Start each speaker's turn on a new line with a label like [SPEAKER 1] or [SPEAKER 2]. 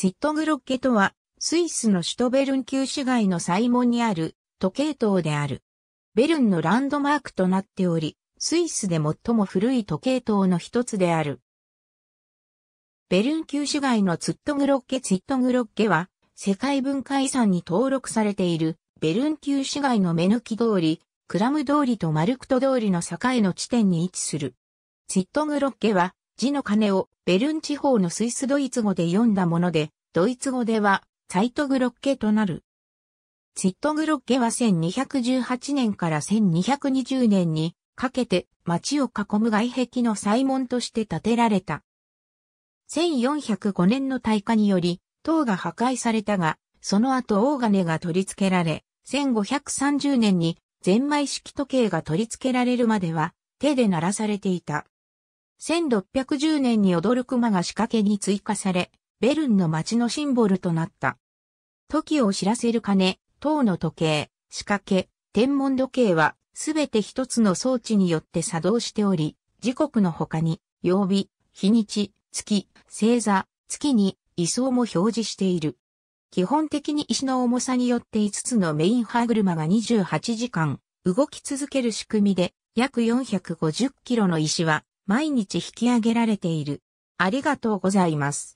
[SPEAKER 1] ツットグロッケとは、スイスの首都ベルン旧市街のサイモンにある時計塔である。ベルンのランドマークとなっており、スイスで最も古い時計塔の一つである。ベルン旧市街のツットグロッケツィットグロッケは、世界文化遺産に登録されている、ベルン旧市街の目抜き通り、クラム通りとマルクト通りの境の地点に位置する。ツットグロッケは、字の鐘をベルン地方のスイスドイツ語で読んだもので、ドイツ語では、ツイトグロッケとなる。ツイットグロッケは1218年から1220年にかけて町を囲む外壁の祭門として建てられた。1405年の大火により、塔が破壊されたが、その後大金が取り付けられ、1530年にゼンマイ式時計が取り付けられるまでは手で鳴らされていた。1610年に踊る熊が仕掛けに追加され、ベルンの街のシンボルとなった。時を知らせる鐘、塔の時計、仕掛け、天文時計は、すべて一つの装置によって作動しており、時刻の他に、曜日、日にち、月、星座、月に、位相も表示している。基本的に石の重さによって5つのメイン歯車が28時間、動き続ける仕組みで、約450キロの石は、毎日引き上げられている。ありがとうございます。